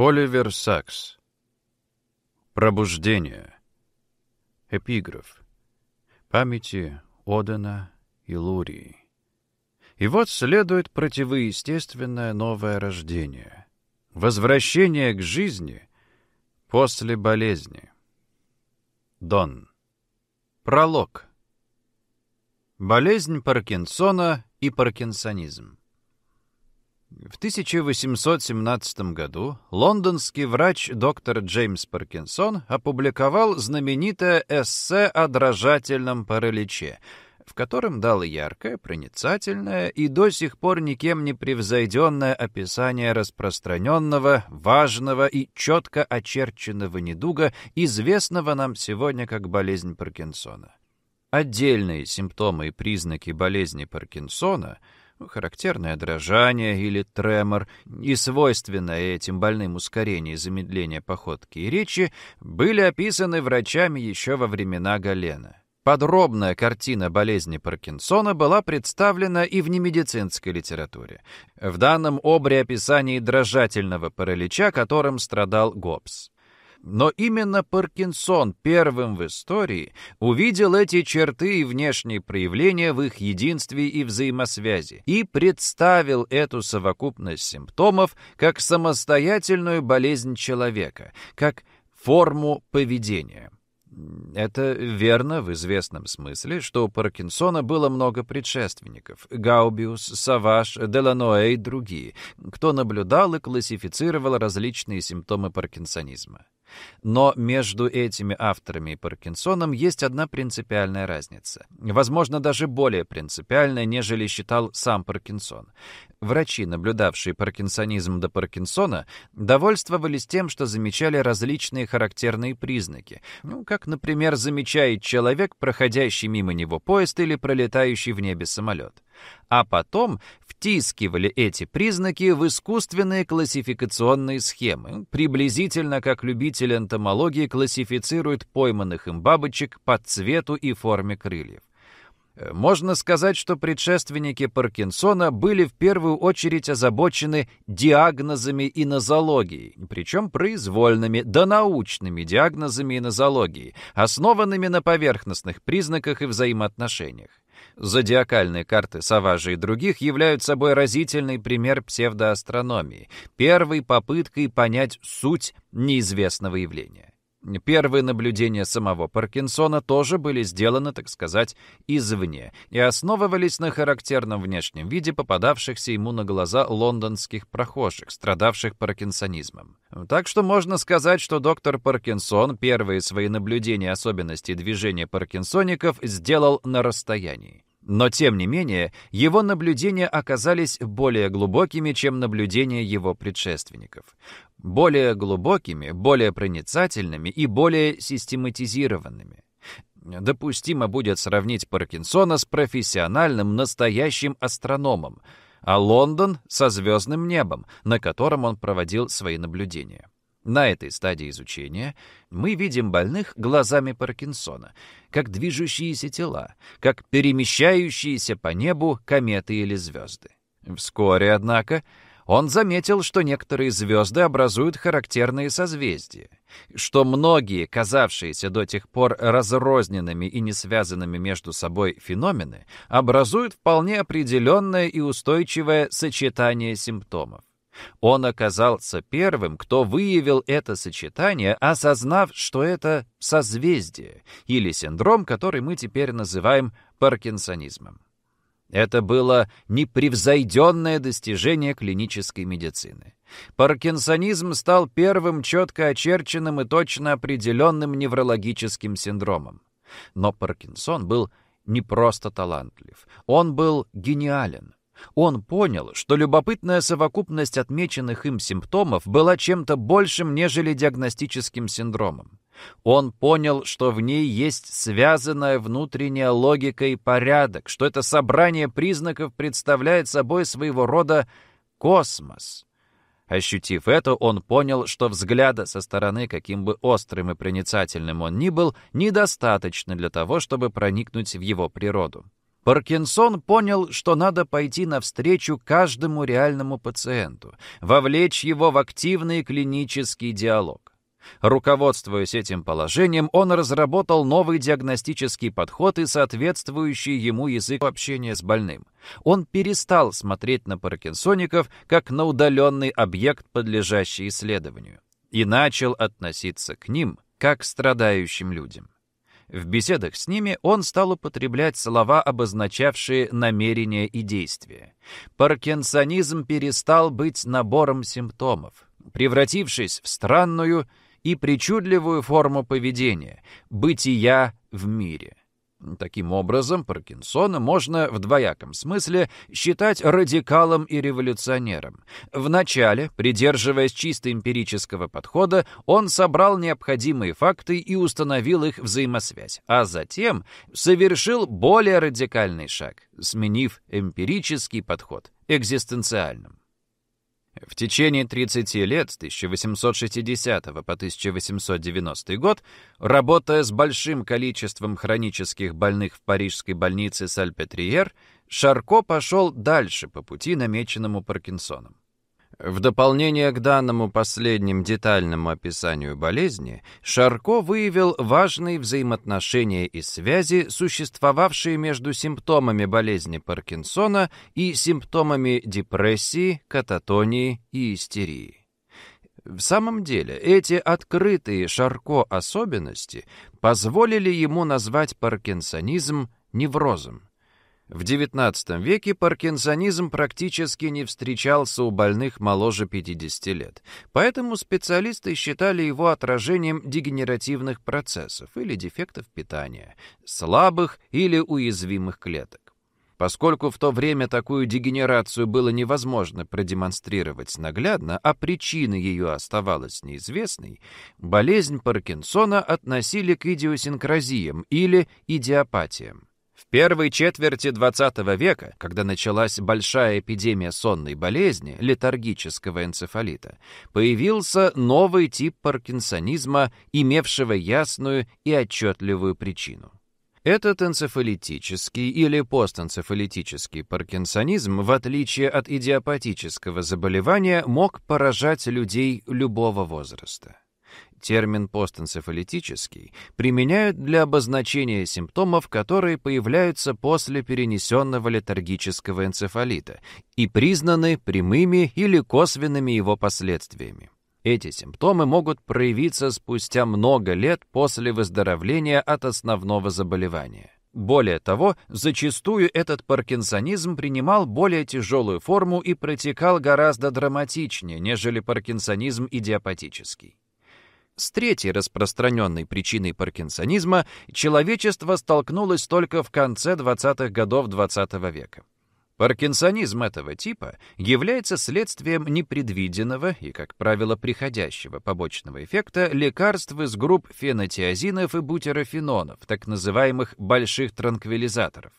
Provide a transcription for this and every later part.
Оливер Сакс. Пробуждение. Эпиграф. Памяти Одена и Лурии. И вот следует противоестественное новое рождение. Возвращение к жизни после болезни. Дон. Пролог. Болезнь Паркинсона и паркинсонизм. В 1817 году лондонский врач доктор Джеймс Паркинсон опубликовал знаменитое эссе о дрожательном параличе, в котором дал яркое, проницательное и до сих пор никем не превзойденное описание распространенного, важного и четко очерченного недуга, известного нам сегодня как болезнь Паркинсона. Отдельные симптомы и признаки болезни Паркинсона – характерное дрожание или тремор и свойственное этим больным ускорение и замедление походки и речи были описаны врачами еще во времена Галена. Подробная картина болезни Паркинсона была представлена и в немедицинской литературе. В данном обре описании дрожательного паралича, которым страдал Гоббс. Но именно Паркинсон первым в истории увидел эти черты и внешние проявления в их единстве и взаимосвязи и представил эту совокупность симптомов как самостоятельную болезнь человека, как форму поведения. Это верно в известном смысле, что у Паркинсона было много предшественников — Гаубиус, Саваш, Деланоэ и другие, кто наблюдал и классифицировал различные симптомы паркинсонизма. Но между этими авторами и Паркинсоном есть одна принципиальная разница. Возможно, даже более принципиальная, нежели считал сам Паркинсон. Врачи, наблюдавшие паркинсонизм до Паркинсона, довольствовались тем, что замечали различные характерные признаки. Ну, как, например, замечает человек, проходящий мимо него поезд или пролетающий в небе самолет а потом втискивали эти признаки в искусственные классификационные схемы, приблизительно как любитель энтомологии классифицирует пойманных им бабочек по цвету и форме крыльев. Э, можно сказать, что предшественники Паркинсона были в первую очередь озабочены диагнозами и нозологией, причем произвольными, донаучными диагнозами и нозологией, основанными на поверхностных признаках и взаимоотношениях. Зодиакальные карты Саважа и других являются собой разительный пример псевдоастрономии, первой попыткой понять суть неизвестного явления. Первые наблюдения самого Паркинсона тоже были сделаны, так сказать, извне и основывались на характерном внешнем виде попадавшихся ему на глаза лондонских прохожих, страдавших паркинсонизмом. Так что можно сказать, что доктор Паркинсон первые свои наблюдения особенностей движения паркинсоников сделал на расстоянии. Но, тем не менее, его наблюдения оказались более глубокими, чем наблюдения его предшественников более глубокими, более проницательными и более систематизированными. Допустимо будет сравнить Паркинсона с профессиональным настоящим астрономом, а Лондон со звездным небом, на котором он проводил свои наблюдения. На этой стадии изучения мы видим больных глазами Паркинсона, как движущиеся тела, как перемещающиеся по небу кометы или звезды. Вскоре, однако, он заметил, что некоторые звезды образуют характерные созвездия, что многие, казавшиеся до тех пор разрозненными и не связанными между собой феномены, образуют вполне определенное и устойчивое сочетание симптомов. Он оказался первым, кто выявил это сочетание, осознав, что это созвездие или синдром, который мы теперь называем паркинсонизмом. Это было непревзойденное достижение клинической медицины. Паркинсонизм стал первым четко очерченным и точно определенным неврологическим синдромом. Но Паркинсон был не просто талантлив, он был гениален. Он понял, что любопытная совокупность отмеченных им симптомов была чем-то большим, нежели диагностическим синдромом. Он понял, что в ней есть связанная внутренняя логика и порядок, что это собрание признаков представляет собой своего рода космос. Ощутив это, он понял, что взгляда со стороны, каким бы острым и проницательным он ни был, недостаточно для того, чтобы проникнуть в его природу. Паркинсон понял, что надо пойти навстречу каждому реальному пациенту, вовлечь его в активный клинический диалог. Руководствуясь этим положением, он разработал новый диагностический подход и соответствующий ему язык общения с больным. Он перестал смотреть на паркинсоников как на удаленный объект, подлежащий исследованию, и начал относиться к ним как к страдающим людям. В беседах с ними он стал употреблять слова, обозначавшие намерения и действия. Паркинсонизм перестал быть набором симптомов, превратившись в странную и причудливую форму поведения, бытия в мире. Таким образом, Паркинсона можно в двояком смысле считать радикалом и революционером. Вначале, придерживаясь чисто эмпирического подхода, он собрал необходимые факты и установил их взаимосвязь, а затем совершил более радикальный шаг, сменив эмпирический подход экзистенциальным. В течение 30 лет, с 1860 по 1890 год, работая с большим количеством хронических больных в парижской больнице Сальпетриер, Шарко пошел дальше по пути, намеченному Паркинсоном. В дополнение к данному последним детальному описанию болезни, Шарко выявил важные взаимоотношения и связи, существовавшие между симптомами болезни Паркинсона и симптомами депрессии, кататонии и истерии. В самом деле, эти открытые Шарко особенности позволили ему назвать паркинсонизм неврозом. В XIX веке паркинсонизм практически не встречался у больных моложе 50 лет, поэтому специалисты считали его отражением дегенеративных процессов или дефектов питания, слабых или уязвимых клеток. Поскольку в то время такую дегенерацию было невозможно продемонстрировать наглядно, а причина ее оставалась неизвестной, болезнь Паркинсона относили к идиосинкразиям или идиопатиям. В первой четверти XX века, когда началась большая эпидемия сонной болезни, летаргического энцефалита, появился новый тип паркинсонизма, имевшего ясную и отчетливую причину. Этот энцефалитический или постэнцефалитический паркинсонизм, в отличие от идиопатического заболевания, мог поражать людей любого возраста. Термин постэнцефалитический применяют для обозначения симптомов, которые появляются после перенесенного летаргического энцефалита и признаны прямыми или косвенными его последствиями. Эти симптомы могут проявиться спустя много лет после выздоровления от основного заболевания. Более того, зачастую этот паркинсонизм принимал более тяжелую форму и протекал гораздо драматичнее, нежели паркинсонизм идиопатический. С третьей распространенной причиной паркинсонизма человечество столкнулось только в конце 20-х годов 20 -го века. Паркинсонизм этого типа является следствием непредвиденного и, как правило, приходящего побочного эффекта лекарств из групп фенотиазинов и бутерофенонов, так называемых «больших транквилизаторов».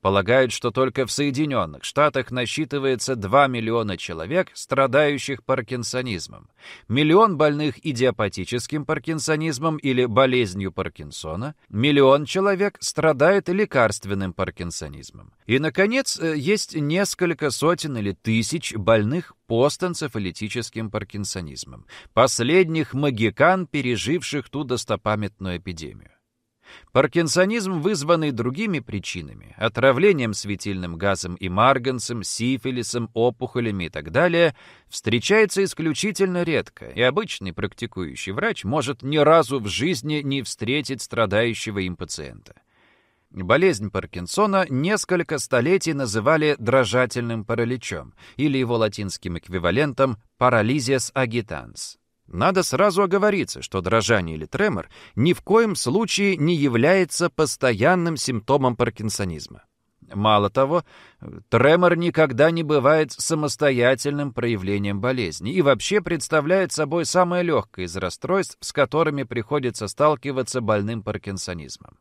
Полагают, что только в Соединенных Штатах насчитывается 2 миллиона человек, страдающих паркинсонизмом. Миллион больных идиопатическим паркинсонизмом или болезнью Паркинсона. Миллион человек страдает лекарственным паркинсонизмом. И, наконец, э, есть несколько сотен или тысяч больных постэнцефалитическим паркинсонизмом. Последних магикан, переживших ту достопамятную эпидемию. Паркинсонизм, вызванный другими причинами – отравлением светильным газом и марганцем, сифилисом, опухолями и так далее – встречается исключительно редко, и обычный практикующий врач может ни разу в жизни не встретить страдающего им пациента. Болезнь Паркинсона несколько столетий называли дрожательным параличом или его латинским эквивалентом парализис агитанс. Надо сразу оговориться, что дрожание или тремор ни в коем случае не является постоянным симптомом паркинсонизма. Мало того, тремор никогда не бывает самостоятельным проявлением болезни и вообще представляет собой самое легкое из расстройств, с которыми приходится сталкиваться больным паркинсонизмом.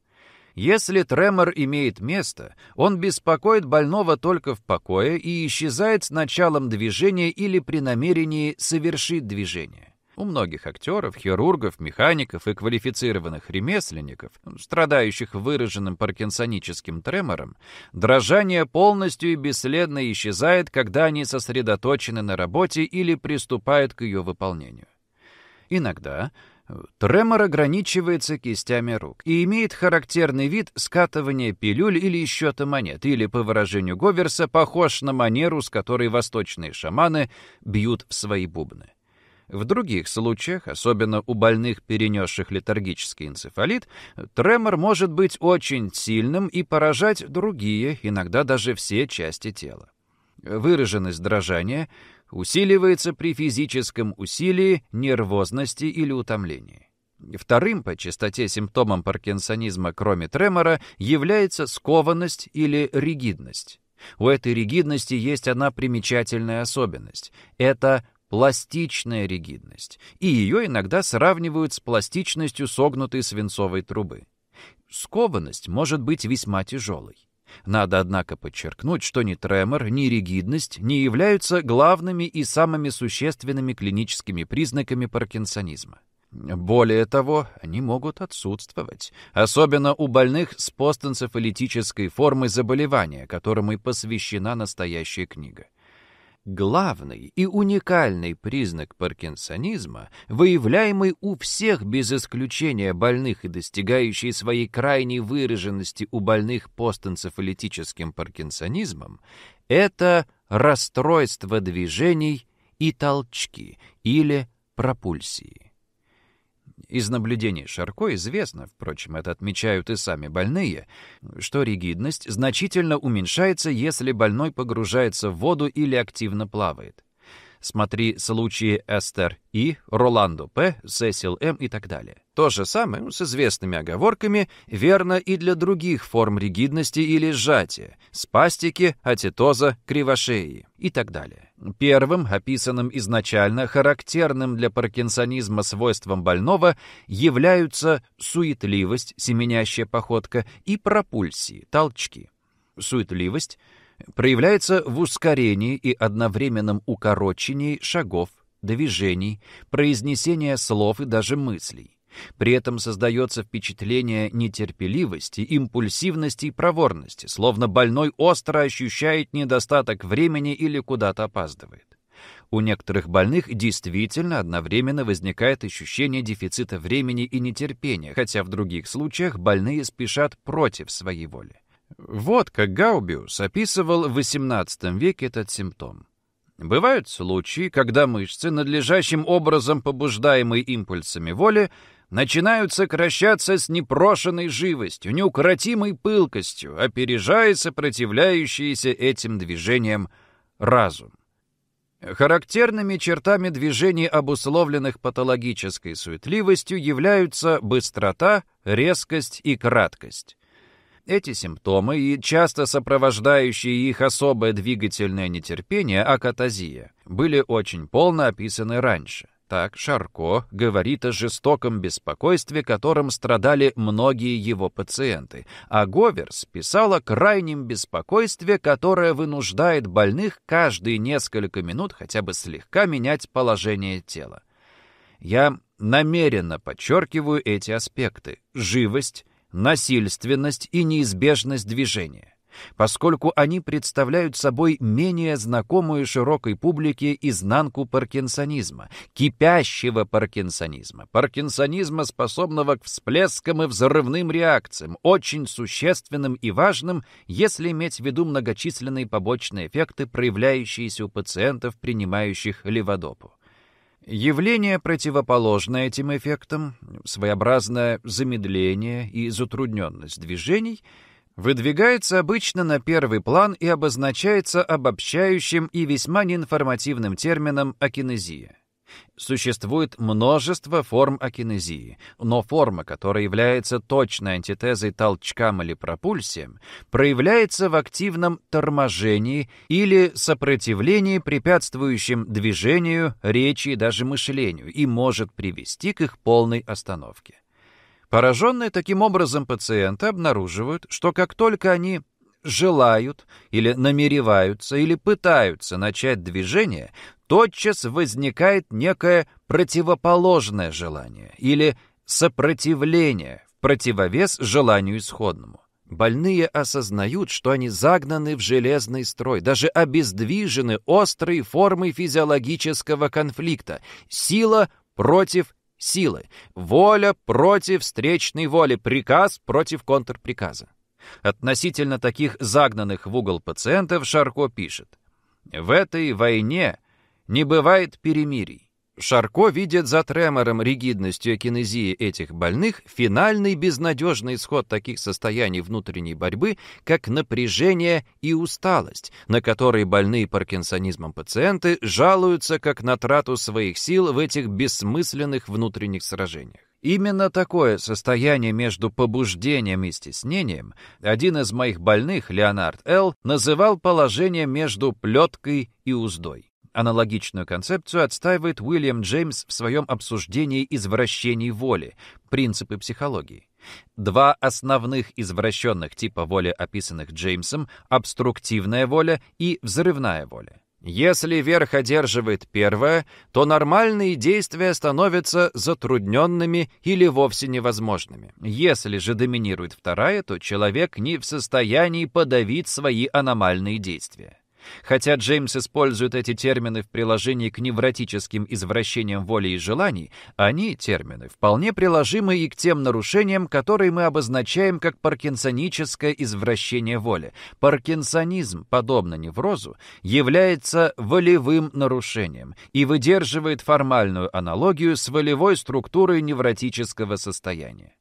Если тремор имеет место, он беспокоит больного только в покое и исчезает с началом движения или при намерении совершить движение. У многих актеров, хирургов, механиков и квалифицированных ремесленников, страдающих выраженным паркинсоническим тремором, дрожание полностью и бесследно исчезает, когда они сосредоточены на работе или приступают к ее выполнению. Иногда э, тремор ограничивается кистями рук и имеет характерный вид скатывания пилюль или счета монет, или, по выражению Говерса, похож на манеру, с которой восточные шаманы бьют в свои бубны. В других случаях, особенно у больных, перенесших летаргический энцефалит, тремор может быть очень сильным и поражать другие, иногда даже все части тела. Выраженность дрожания усиливается при физическом усилии, нервозности или утомлении. Вторым по частоте симптомом паркинсонизма, кроме тремора, является скованность или ригидность. У этой ригидности есть одна примечательная особенность. Это пластичная ригидность, и ее иногда сравнивают с пластичностью согнутой свинцовой трубы. Скованность может быть весьма тяжелой. Надо, однако, подчеркнуть, что ни тремор, ни ригидность не являются главными и самыми существенными клиническими признаками паркинсонизма. Более того, они могут отсутствовать, особенно у больных с постенцефалитической формой заболевания, которому и посвящена настоящая книга. Главный и уникальный признак паркинсонизма, выявляемый у всех без исключения больных и достигающий своей крайней выраженности у больных постэнцефалитическим паркинсонизмом, это расстройство движений и толчки или пропульсии. Из наблюдений Шарко известно, впрочем, это отмечают и сами больные, что ригидность значительно уменьшается, если больной погружается в воду или активно плавает. Смотри случаи Эстер И, Роланду П, Сесил М и так далее. То же самое ну, с известными оговорками верно и для других форм ригидности или сжатия, спастики, атитоза, кривошеи и так далее. Первым, описанным изначально, характерным для паркинсонизма свойством больного, являются суетливость, семенящая походка, и пропульсии, толчки. Суетливость проявляется в ускорении и одновременном укорочении шагов, движений, произнесения слов и даже мыслей. При этом создается впечатление нетерпеливости, импульсивности и проворности, словно больной остро ощущает недостаток времени или куда-то опаздывает. У некоторых больных действительно одновременно возникает ощущение дефицита времени и нетерпения, хотя в других случаях больные спешат против своей воли. Вот как Гаубиус описывал в XVIII веке этот симптом. Бывают случаи, когда мышцы, надлежащим образом побуждаемые импульсами воли, начинают сокращаться с непрошенной живостью, неукротимой пылкостью, опережая сопротивляющиеся этим движениям разум. Характерными чертами движений, обусловленных патологической суетливостью, являются быстрота, резкость и краткость. Эти симптомы и часто сопровождающие их особое двигательное нетерпение, акатазия, были очень полно описаны раньше. Так Шарко говорит о жестоком беспокойстве, которым страдали многие его пациенты, а Говерс писал о крайнем беспокойстве, которое вынуждает больных каждые несколько минут хотя бы слегка менять положение тела. Я намеренно подчеркиваю эти аспекты — живость, насильственность и неизбежность движения поскольку они представляют собой менее знакомую широкой публике изнанку паркинсонизма, кипящего паркинсонизма, паркинсонизма, способного к всплескам и взрывным реакциям, очень существенным и важным, если иметь в виду многочисленные побочные эффекты, проявляющиеся у пациентов, принимающих леводопу. Явление, противоположное этим эффектам, своеобразное замедление и затрудненность движений — выдвигается обычно на первый план и обозначается обобщающим и весьма неинформативным термином акинезия. Существует множество форм акинезии, но форма, которая является точной антитезой толчкам или пропульсиям, проявляется в активном торможении или сопротивлении, препятствующем движению, речи и даже мышлению, и может привести к их полной остановке. Пораженные таким образом пациенты обнаруживают, что как только они желают или намереваются или пытаются начать движение, тотчас возникает некое противоположное желание или сопротивление в противовес желанию исходному. Больные осознают, что они загнаны в железный строй, даже обездвижены острой формой физиологического конфликта, сила против Силы. Воля против встречной воли, приказ против контрприказа. Относительно таких загнанных в угол пациентов Шарко пишет. В этой войне не бывает перемирий. Шарко видит за тремором, ригидностью и кинезией этих больных финальный безнадежный исход таких состояний внутренней борьбы, как напряжение и усталость, на которые больные паркинсонизмом пациенты жалуются как на трату своих сил в этих бессмысленных внутренних сражениях. Именно такое состояние между побуждением и стеснением один из моих больных, Леонард Л., называл положение между плеткой и уздой. Аналогичную концепцию отстаивает Уильям Джеймс в своем обсуждении извращений воли, принципы психологии. Два основных извращенных типа воли, описанных Джеймсом, обструктивная воля и взрывная воля. Если верх одерживает первое, то нормальные действия становятся затрудненными или вовсе невозможными. Если же доминирует вторая, то человек не в состоянии подавить свои аномальные действия. Хотя Джеймс использует эти термины в приложении к невротическим извращениям воли и желаний, они, термины, вполне приложимы и к тем нарушениям, которые мы обозначаем как паркинсоническое извращение воли. Паркинсонизм, подобно неврозу, является волевым нарушением и выдерживает формальную аналогию с волевой структурой невротического состояния.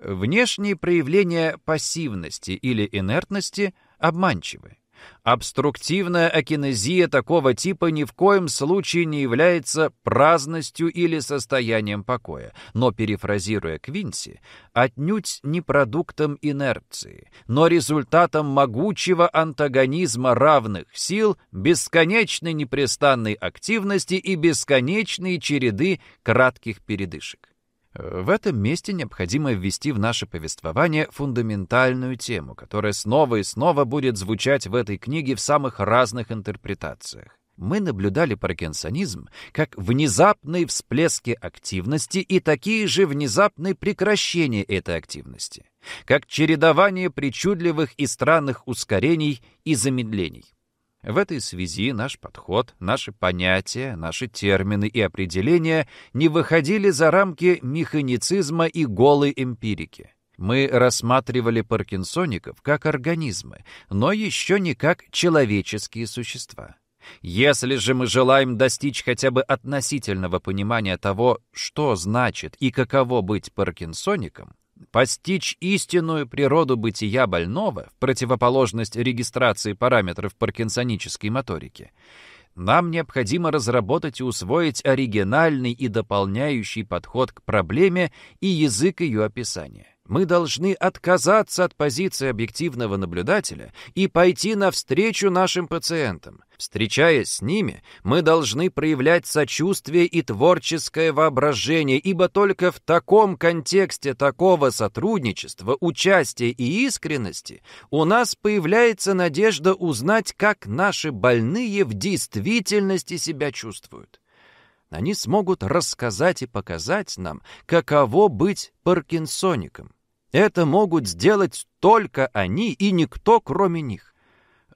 Внешние проявления пассивности или инертности обманчивы. Обструктивная акинезия такого типа ни в коем случае не является праздностью или состоянием покоя, но, перефразируя Квинси, отнюдь не продуктом инерции, но результатом могучего антагонизма равных сил, бесконечной непрестанной активности и бесконечной череды кратких передышек. Э, в этом месте необходимо ввести в наше повествование фундаментальную тему, которая снова и снова будет звучать в этой книге в самых разных интерпретациях. Мы наблюдали паркинсонизм как внезапные всплески активности и такие же внезапные прекращения этой активности, как чередование причудливых и странных ускорений и замедлений. В этой связи наш подход, наши понятия, наши термины и определения не выходили за рамки механицизма и голой эмпирики. Мы рассматривали паркинсоников как организмы, но еще не как человеческие существа. Если же мы желаем достичь хотя бы относительного понимания того, что значит и каково быть паркинсоником, Постичь истинную природу бытия больного, в противоположность регистрации параметров паркинсонической моторики, нам необходимо разработать и усвоить оригинальный и дополняющий подход к проблеме и язык ее описания. Мы должны отказаться от позиции объективного наблюдателя и пойти навстречу нашим пациентам. Встречаясь с ними, мы должны проявлять сочувствие и творческое воображение, ибо только в таком контексте такого сотрудничества, участия и искренности у нас появляется надежда узнать, как наши больные в действительности себя чувствуют. Они смогут рассказать и показать нам, каково быть паркинсоником. Это могут сделать только они и никто, кроме них.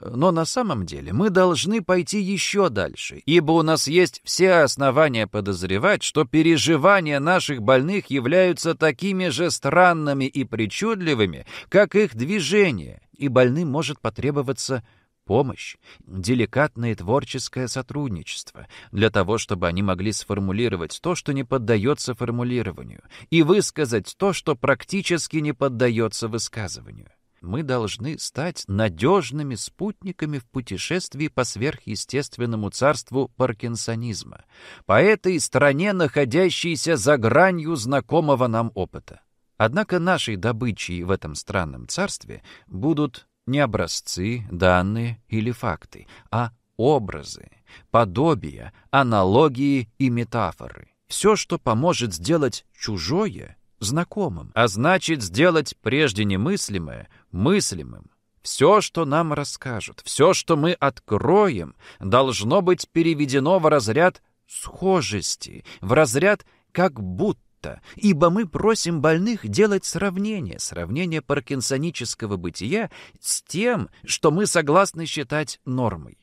Но на самом деле мы должны пойти еще дальше, ибо у нас есть все основания подозревать, что переживания наших больных являются такими же странными и причудливыми, как их движение, и больным может потребоваться помощь, деликатное творческое сотрудничество, для того, чтобы они могли сформулировать то, что не поддается формулированию, и высказать то, что практически не поддается высказыванию. Мы должны стать надежными спутниками в путешествии по сверхъестественному царству паркинсонизма, по этой стране, находящейся за гранью знакомого нам опыта. Однако нашей добычей в этом странном царстве будут не образцы, данные или факты, а образы, подобия, аналогии и метафоры. Все, что поможет сделать чужое знакомым, а значит сделать прежде немыслимое мыслимым. Все, что нам расскажут, все, что мы откроем, должно быть переведено в разряд схожести, в разряд «как будто» это, ибо мы просим больных делать сравнение, сравнение паркинсонического бытия с тем, что мы согласны считать нормой.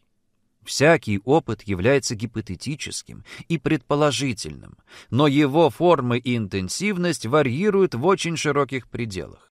Всякий опыт является гипотетическим и предположительным, но его формы и интенсивность варьируют в очень широких пределах.